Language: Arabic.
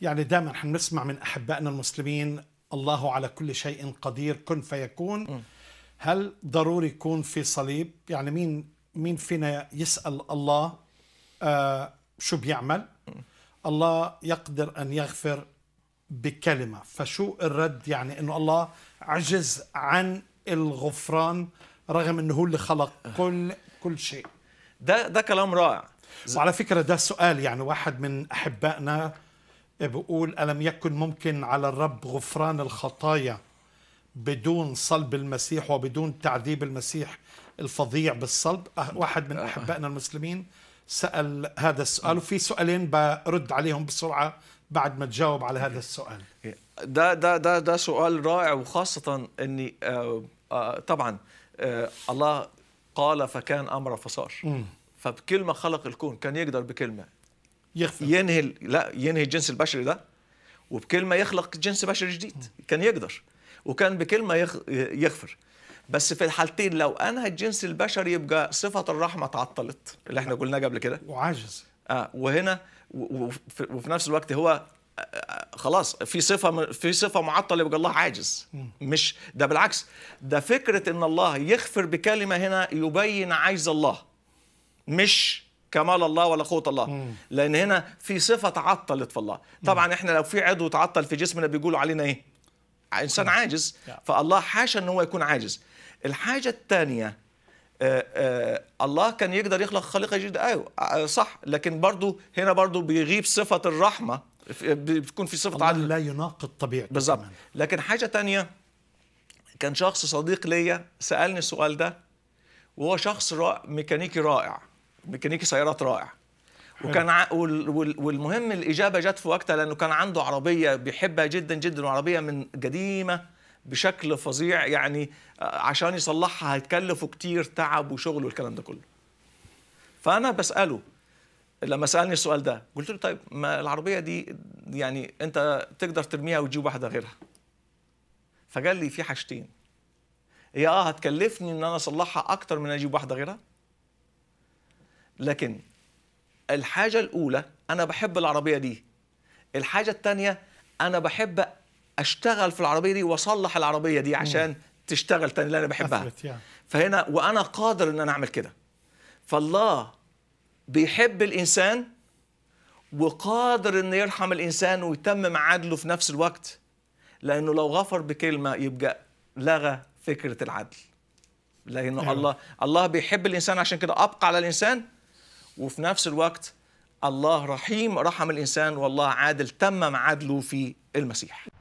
يعني دائما احنا نسمع من احبائنا المسلمين الله على كل شيء قدير كن فيكون م. هل ضروري يكون في صليب يعني مين مين فينا يسال الله آه شو بيعمل م. الله يقدر ان يغفر بكلمه فشو الرد يعني انه الله عجز عن الغفران رغم انه هو اللي خلق آه. كل كل شيء ده ده كلام رائع وعلى فكره ده سؤال يعني واحد من احبائنا بقول ألم يكن ممكن على الرب غفران الخطايا بدون صلب المسيح وبدون تعذيب المسيح الفظيع بالصلب أه، واحد من أحبائنا المسلمين سأل هذا السؤال وفي سؤالين برد عليهم بسرعة بعد ما تجاوب على هذا السؤال ده ده ده ده سؤال رائع وخاصة اني آه آه طبعا آه الله قال فكان امر فصار فبكلمة خلق الكون كان يقدر بكلمة يغفر. ينهي لا ينهي الجنس البشري ده وبكلمه يخلق جنس بشري جديد كان يقدر وكان بكلمه يغفر بس في الحالتين لو انهى الجنس البشري يبقى صفه الرحمه تعطلت اللي احنا قلناه قبل كده وعاجز اه وهنا وفي, وفي نفس الوقت هو آه، آه، خلاص في صفه في صفه معطله يبقى الله عاجز مش ده بالعكس ده فكره ان الله يغفر بكلمه هنا يبين عايز الله مش كمال الله ولا قوه الله مم. لان هنا في صفه تعطلت في الله طبعا احنا لو في عضو تعطل في جسمنا بيقولوا علينا ايه انسان مم. نعم. عاجز نعم. فالله حاشا ان هو يكون عاجز الحاجه الثانيه آه، آه، الله كان يقدر يخلق خليقه جديده ايوه آه، صح لكن برضو هنا برضو بيغيب صفه الرحمه بتكون في صفه الله عدل لا يناقض طبيعته بالظبط لكن حاجه تانية كان شخص صديق ليا سالني السؤال ده وهو شخص رائع ميكانيكي رائع ميكانيكي سيارات رائع وكان ع... والمهم الاجابه جت في وقتها لانه كان عنده عربيه بيحبها جدا جدا وعربيه من قديمه بشكل فظيع يعني آه، عشان يصلحها هيتكلفه كتير تعب وشغل والكلام ده كله فانا بساله لما سالني السؤال ده قلت له طيب ما العربيه دي يعني انت تقدر ترميها وتجيب واحده غيرها فقال لي في حاجتين هي اه هتكلفني ان انا اصلحها اكتر من اجيب واحده غيرها لكن الحاجة الأولى أنا بحب العربية دي الحاجة الثانية أنا بحب أشتغل في العربية دي وأصلح العربية دي عشان مم. تشتغل تاني اللي أنا بحبها يعني. فهنا وأنا قادر إن أنا أعمل كده فالله بيحب الإنسان وقادر أن يرحم الإنسان ويتمم عدله في نفس الوقت لأنه لو غفر بكلمة يبقى لغى فكرة العدل لأنه أيوة. الله الله بيحب الإنسان عشان كده أبقى على الإنسان وفي نفس الوقت الله رحيم رحم الإنسان والله عادل تمم عدله في المسيح